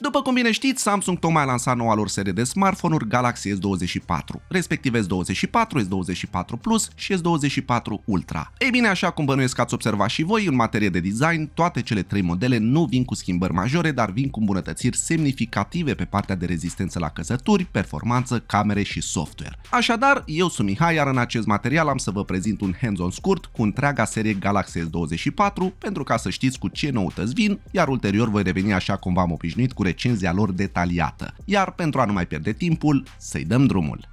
După cum bine știți, Samsung tocmai a lansat noua lor serie de smartphone-uri Galaxy S24, respectiv S24, S24 Plus și S24 Ultra. Ei bine, așa cum bănuiesc că ați observat și voi, în materie de design, toate cele trei modele nu vin cu schimbări majore, dar vin cu îmbunătățiri semnificative pe partea de rezistență la căzături, performanță, camere și software. Așadar, eu sunt Mihai, iar în acest material am să vă prezint un hands-on scurt cu întreaga serie Galaxy S24 pentru ca să știți cu ce noutăți vin, iar ulterior voi reveni așa cum v-am obișnuit cu recenzia lor detaliată. Iar pentru a nu mai pierde timpul, să-i dăm drumul!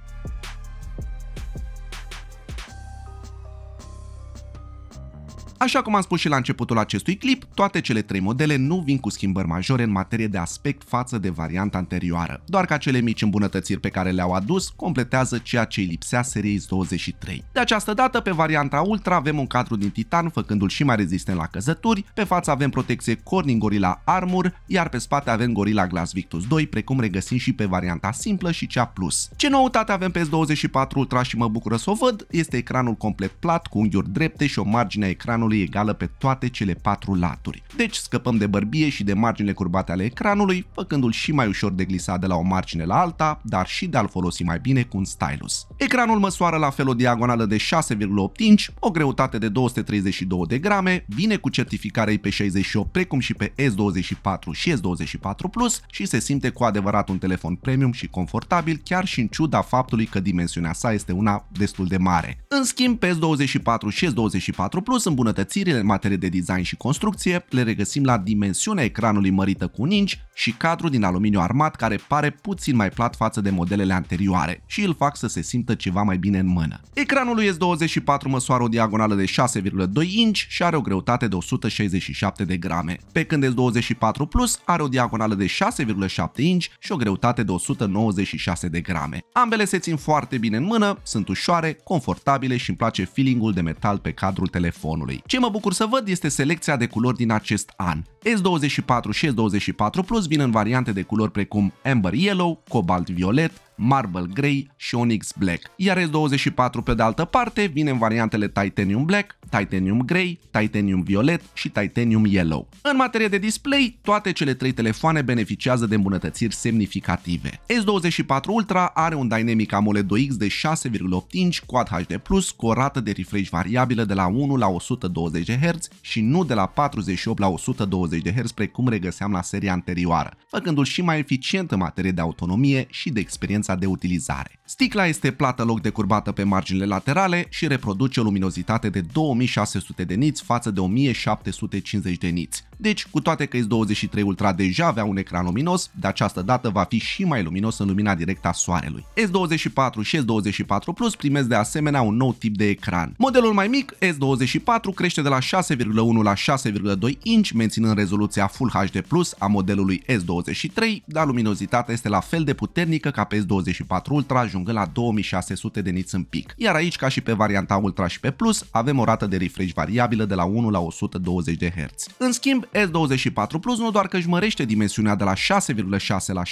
Așa cum am spus și la începutul acestui clip, toate cele trei modele nu vin cu schimbări majore în materie de aspect față de varianta anterioară, doar că acele mici îmbunătățiri pe care le-au adus completează ceea ce îi lipsea seriei 23. De această dată, pe varianta Ultra avem un cadru din titan, făcându-l și mai rezistent la căzături, pe față avem protecție Corning Gorilla Armor, iar pe spate avem Gorilla Glass Victus 2, precum regăsim și pe varianta simplă și cea Plus. Ce noutate avem pe S24 Ultra și mă bucură să o văd, este ecranul complet plat cu unghiuri drepte și o margine a ecranului ecranului egală pe toate cele patru laturi. Deci scăpăm de bărbie și de marginile curbate ale ecranului, făcându-l și mai ușor de glisat de la o margine la alta, dar și de a-l folosi mai bine cu un stylus. Ecranul măsoară la fel o diagonală de 6,8 inch, o greutate de 232 de grame, vine cu certificare IP68 precum și pe S24 și S24 Plus și se simte cu adevărat un telefon premium și confortabil, chiar și în ciuda faptului că dimensiunea sa este una destul de mare. În schimb, pe S24 și S24 Plus îmbunătățește Îmbunătățirile în materie de design și construcție le regăsim la dimensiunea ecranului mărită cu un inch și cadru din aluminiu armat care pare puțin mai plat față de modelele anterioare și îl fac să se simtă ceva mai bine în mână. Ecranul lui S24 măsoară o diagonală de 6,2 inch și are o greutate de 167 de grame, pe când S24 Plus are o diagonală de 6,7 inch și o greutate de 196 de grame. Ambele se țin foarte bine în mână, sunt ușoare, confortabile și îmi place feelingul de metal pe cadrul telefonului. Ce mă bucur să văd este selecția de culori din acest an. S24 și S24 Plus vin în variante de culori precum Amber Yellow, Cobalt Violet, Marble Grey și Onyx Black. Iar S24 pe de altă parte vine în variantele Titanium Black, Titanium Grey, Titanium Violet și Titanium Yellow. În materie de display, toate cele trei telefoane beneficiază de îmbunătățiri semnificative. S24 Ultra are un Dynamic AMOLED 2X de 6,8 inch Quad HD+, cu o rată de refresh variabilă de la 1 la 120 Hz și nu de la 48 la 120 Hz precum regăseam la seria anterioară, făcându-l și mai eficient în materie de autonomie și de experiență frecvența de utilizare. Sticla este plată loc de curbată pe marginile laterale și reproduce o luminozitate de 2600 de niți față de 1750 de niți. Deci, cu toate că S23 Ultra deja avea un ecran luminos, de această dată va fi și mai luminos în lumina directă a soarelui. S24 și S24 Plus primesc de asemenea un nou tip de ecran. Modelul mai mic, S24, crește de la 6,1 la 6,2 inch, menținând rezoluția Full HD Plus a modelului S23, dar luminozitatea este la fel de puternică ca pe S24 Ultra, ajungând la 2600 de nits în pic. Iar aici, ca și pe varianta Ultra și pe Plus, avem o rată de refresh variabilă de la 1 la 120 de Hz. În schimb, S24 Plus nu doar că își mărește dimensiunea de la 6,6 la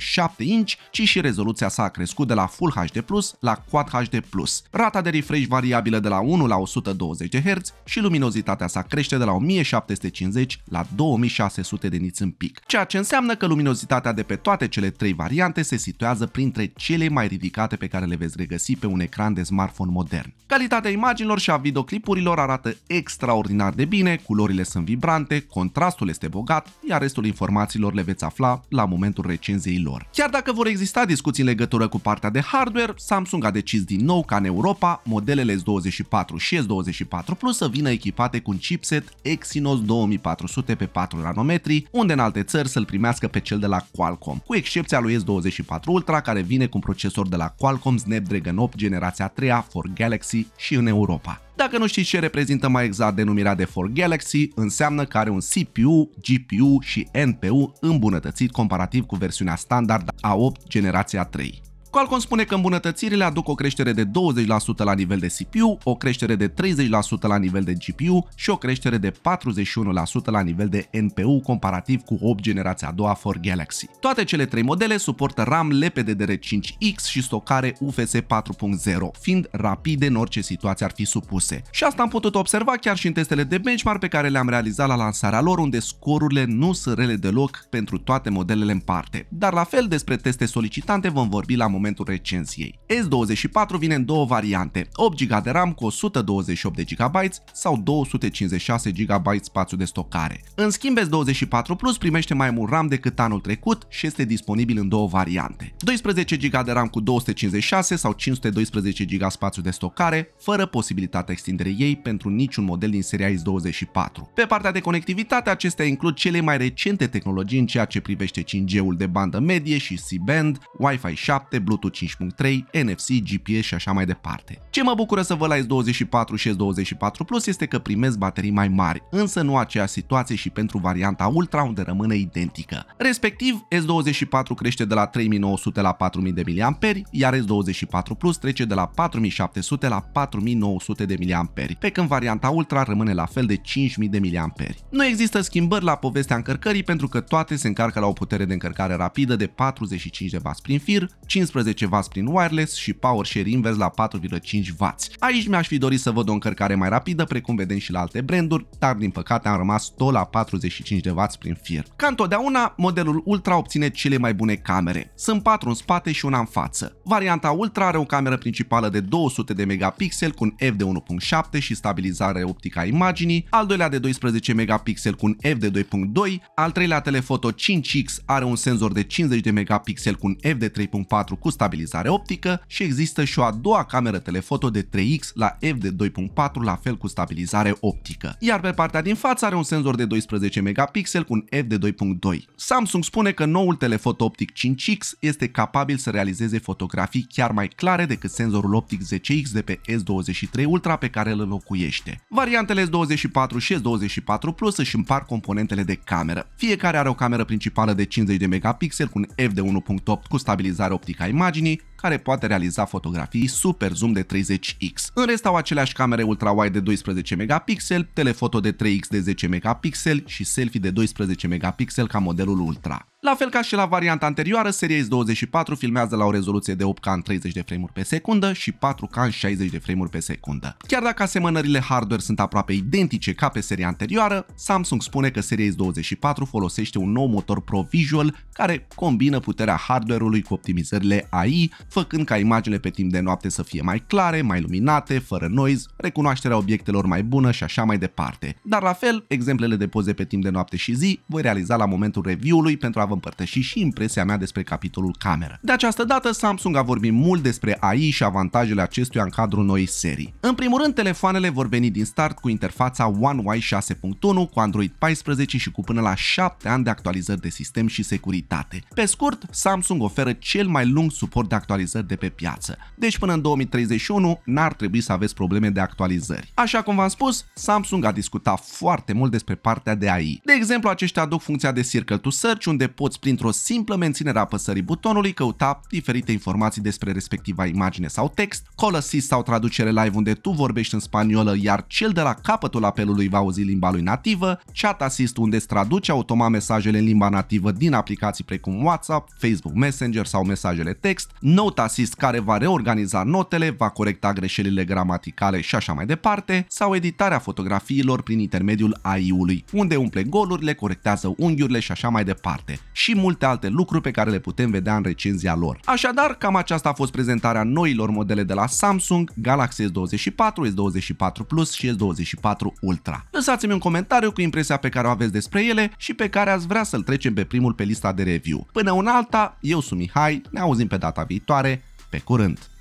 6,7 inch, ci și rezoluția sa a crescut de la Full HD Plus la Quad HD Plus. Rata de refresh variabilă de la 1 la 120 Hz și luminozitatea sa crește de la 1750 la 2600 de niți în pic, ceea ce înseamnă că luminozitatea de pe toate cele trei variante se situează printre cele mai ridicate pe care le veți regăsi pe un ecran de smartphone modern. Calitatea imaginilor și a videoclipurilor arată extraordinar de bine, culorile sunt vibrante, contrastul este bogat, iar restul informațiilor le veți afla la momentul recenziei lor. Chiar dacă vor exista discuții în legătură cu partea de hardware, Samsung a decis din nou ca în Europa modelele S24 și S24 Plus să vină echipate cu un chipset Exynos 2400 pe 4 nanometri, unde în alte țări să-l primească pe cel de la Qualcomm, cu excepția lui S24 Ultra care vine cu un procesor de la Qualcomm Snapdragon 8 generația 3 for Galaxy și în Europa. Dacă nu știți ce reprezintă mai exact denumirea de For Galaxy, înseamnă că are un CPU, GPU și NPU îmbunătățit comparativ cu versiunea standard A8 generația 3. Qualcomm spune că îmbunătățirile aduc o creștere de 20% la nivel de CPU, o creștere de 30% la nivel de GPU și o creștere de 41% la nivel de NPU comparativ cu 8 generația a doua for Galaxy. Toate cele trei modele suportă RAM lpddr de 5 x și stocare UFS 4.0, fiind rapide în orice situație ar fi supuse. Și asta am putut observa chiar și în testele de benchmark pe care le-am realizat la lansarea lor, unde scorurile nu sunt rele deloc pentru toate modelele în parte. Dar la fel despre teste solicitante vom vorbi la moment momentul recenziei. S24 vine în două variante, 8 GB de RAM cu 128 de GB sau 256 GB spațiu de stocare. În schimb, S24 Plus primește mai mult RAM decât anul trecut și este disponibil în două variante. 12 GB de RAM cu 256 sau 512 GB spațiu de stocare, fără posibilitatea extinderii ei pentru niciun model din seria S24. Pe partea de conectivitate, acestea includ cele mai recente tehnologii în ceea ce privește 5G-ul de bandă medie și C-band, Wi-Fi 7, Bluetooth 5.3, NFC, GPS și așa mai departe. Ce mă bucură să vă la S24 și S24 Plus este că primesc baterii mai mari, însă nu aceeași situație și pentru varianta Ultra unde rămâne identică. Respectiv, S24 crește de la 3900 la 4000 de miliamperi, iar S24 Plus trece de la 4700 la 4900 de miliamperi, pe când varianta Ultra rămâne la fel de 5000 de miliamperi. Nu există schimbări la povestea încărcării pentru că toate se încarcă la o putere de încărcare rapidă de 45 W prin fir, 15 12 w prin wireless și power share invers la 4,5W. Aici mi-aș fi dorit să văd o încărcare mai rapidă, precum vedem și la alte branduri, dar din păcate am rămas tot la 45W prin fir. Ca întotdeauna, modelul Ultra obține cele mai bune camere. Sunt 4 în spate și una în față. Varianta Ultra are o cameră principală de 200 de megapixel cu un f de 1.7 și stabilizare optică a imaginii, al doilea de 12 megapixel cu un f de 2.2, al treilea telefoto 5X are un senzor de 50 de megapixel cu un f de 3.4 cu stabilizare optică și există și o a doua cameră telefoto de 3x la f de 2.4 la fel cu stabilizare optică. Iar pe partea din față are un senzor de 12 megapixel cu un f de 2.2. Samsung spune că noul telefoto optic 5x este capabil să realizeze fotografii chiar mai clare decât senzorul optic 10x de pe S23 Ultra pe care îl locuiește. Variantele S24 și S24 Plus își împart componentele de cameră. Fiecare are o cameră principală de 50 de megapixel cu un f de 1.8 cu stabilizare optică a imaginii, care poate realiza fotografii super zoom de 30x. În rest au aceleași camere ultra-wide de 12 megapixel, telefoto de 3x de 10 megapixel și selfie de 12 megapixel ca modelul ultra. La fel ca și la varianta anterioară, seria s 24 filmează la o rezoluție de 8K în 30 de frame-uri pe secundă și 4K în 60 de frame-uri pe secundă. Chiar dacă asemănările hardware sunt aproape identice ca pe seria anterioară, Samsung spune că seria s 24 folosește un nou motor Pro Visual care combină puterea hardware-ului cu optimizările AI, făcând ca imaginele pe timp de noapte să fie mai clare, mai luminate, fără noise, recunoașterea obiectelor mai bună și așa mai departe. Dar la fel, exemplele de poze pe timp de noapte și zi voi realiza la momentul review-ului pentru a vă împărtăși și impresia mea despre capitolul cameră. De această dată, Samsung a vorbit mult despre AI și avantajele acestuia în cadrul noii serii. În primul rând, telefoanele vor veni din start cu interfața One UI 6.1 cu Android 14 și cu până la 7 ani de actualizări de sistem și securitate. Pe scurt, Samsung oferă cel mai lung suport de actualizări de pe piață. Deci până în 2031 n-ar trebui să aveți probleme de actualizări. Așa cum v-am spus, Samsung a discutat foarte mult despre partea de AI. De exemplu, aceștia aduc funcția de Circle to Search, unde poți printr-o simplă menținere a apăsării butonului căuta diferite informații despre respectiva imagine sau text, colăsi sau traducere live unde tu vorbești în spaniolă, iar cel de la capătul apelului va auzi limba lui nativă, chat assist unde îți traduce automat mesajele în limba nativă din aplicații precum WhatsApp, Facebook Messenger sau mesajele text, note assist care va reorganiza notele, va corecta greșelile gramaticale și așa mai departe, sau editarea fotografiilor prin intermediul AI-ului, unde umple golurile, corectează unghiurile și așa mai departe și multe alte lucruri pe care le putem vedea în recenzia lor. Așadar, cam aceasta a fost prezentarea noilor modele de la Samsung, Galaxy S24, S24 Plus și S24 Ultra. Lăsați-mi un comentariu cu impresia pe care o aveți despre ele și pe care ați vrea să-l trecem pe primul pe lista de review. Până un alta, eu sunt Mihai, ne auzim pe data viitoare, pe curând!